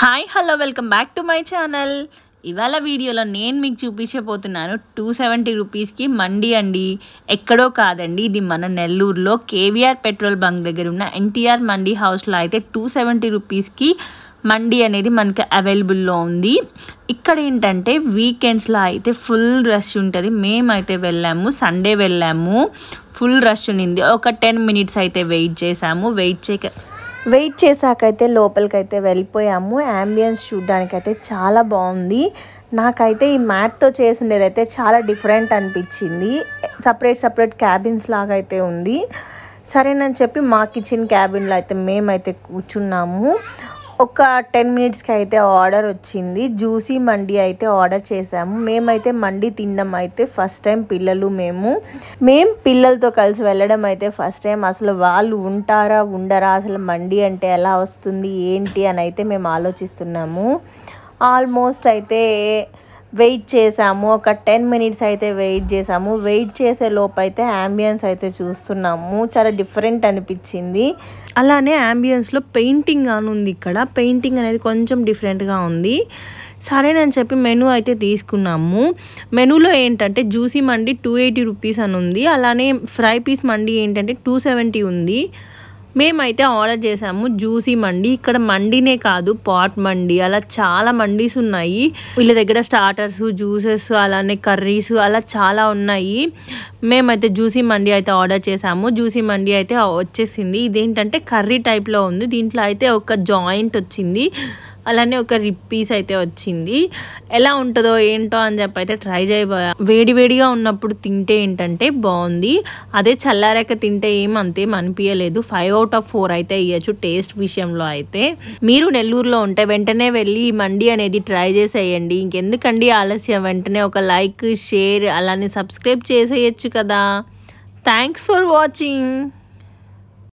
hi hello welcome back to my channel ఇవాళ వీడియోలో నేను మీకు చూపించబోతున్నాను టూ సెవెంటీ రూపీస్కి మండి అండి ఎక్కడో కాదండి ఇది మన నెల్లూరులో కేవీఆర్ పెట్రోల్ బంక్ దగ్గర ఉన్న ఎన్టీఆర్ మండి హౌస్లో అయితే టూ సెవెంటీ రూపీస్కి మండీ అనేది మనకి అవైలబుల్లో ఉంది ఇక్కడ ఏంటంటే వీకెండ్స్లో అయితే ఫుల్ రష్ ఉంటుంది మేమైతే వెళ్ళాము సండే వెళ్ళాము ఫుల్ రష్ ఉంది ఒక టెన్ మినిట్స్ అయితే వెయిట్ చేసాము వెయిట్ చేయక వెయిట్ చేశాకైతే లోపలికైతే వెళ్ళిపోయాము యాంబియన్స్ చూడ్డానికైతే చాలా బాగుంది నాకైతే ఈ మ్యాట్తో చేసి అయితే చాలా డిఫరెంట్ అనిపించింది సపరేట్ సపరేట్ క్యాబిన్స్ లాగా అయితే ఉంది సరేనని చెప్పి మా కిచెన్ క్యాబిన్లో అయితే మేమైతే కూర్చున్నాము ఒక టెన్ మినిట్స్కి అయితే ఆర్డర్ వచ్చింది జ్యూసీ మండి అయితే ఆర్డర్ చేసాము మేమైతే మండి తినడం అయితే ఫస్ట్ టైం పిల్లలు మేము మేము పిల్లలతో కలిసి వెళ్ళడం అయితే ఫస్ట్ టైం అసలు వాళ్ళు ఉంటారా ఉండరా అసలు మండి అంటే ఎలా వస్తుంది ఏంటి అని అయితే మేము ఆలోచిస్తున్నాము ఆల్మోస్ట్ అయితే వెయిట్ చేసాము ఒక టెన్ మినిట్స్ అయితే వెయిట్ చేసాము వెయిట్ చేసే లోపు అయితే యాంబియన్స్ అయితే చూస్తున్నాము చాలా డిఫరెంట్ అనిపించింది అలానే అంబియన్స్లో పెయింటింగ్ అని ఉంది ఇక్కడ పెయింటింగ్ అనేది కొంచెం డిఫరెంట్గా ఉంది సరే చెప్పి మెనూ అయితే తీసుకున్నాము మెనూలో ఏంటంటే juicy mandi two eighty rupees అని ఉంది అలానే ఫ్రై పీస్ మండి ఏంటంటే టూ సెవెంటీ ఉంది మేమైతే ఆర్డర్ చేసాము జ్యూసీ మండి ఇక్కడ మండినే కాదు పాట్ మండి అలా చాలా మండీస్ ఉన్నాయి వీళ్ళ దగ్గర స్టార్టర్స్ జ్యూసెస్ అలానే కర్రీస్ అలా చాలా ఉన్నాయి మేమైతే జ్యూసీ మండి అయితే ఆర్డర్ చేసాము జ్యూసీ మండి అయితే వచ్చేసింది ఇదేంటంటే కర్రీ టైప్లో ఉంది దీంట్లో అయితే ఒక జాయింట్ వచ్చింది అలానే ఒక రిప్ పీస్ అయితే వచ్చింది ఎలా ఉంటుందో ఏంటో అని చెప్పి అయితే ట్రై చేయబోయా వేడివేడిగా ఉన్నప్పుడు తింటే ఏంటంటే బాగుంది అదే చల్లారాక తింటే ఏం అంతేం అనిపించలేదు ఫైవ్ అవుట్ ఆఫ్ ఫోర్ అయితే ఇవ్వచ్చు టేస్ట్ విషయంలో అయితే మీరు నెల్లూరులో ఉంటే వెంటనే వెళ్ళి మండి అనేది ట్రై చేసేయండి ఇంకెందుకండి ఆలస్యం వెంటనే ఒక లైక్ షేర్ అలానే సబ్స్క్రైబ్ చేసేయచ్చు కదా థ్యాంక్స్ ఫర్ వాచింగ్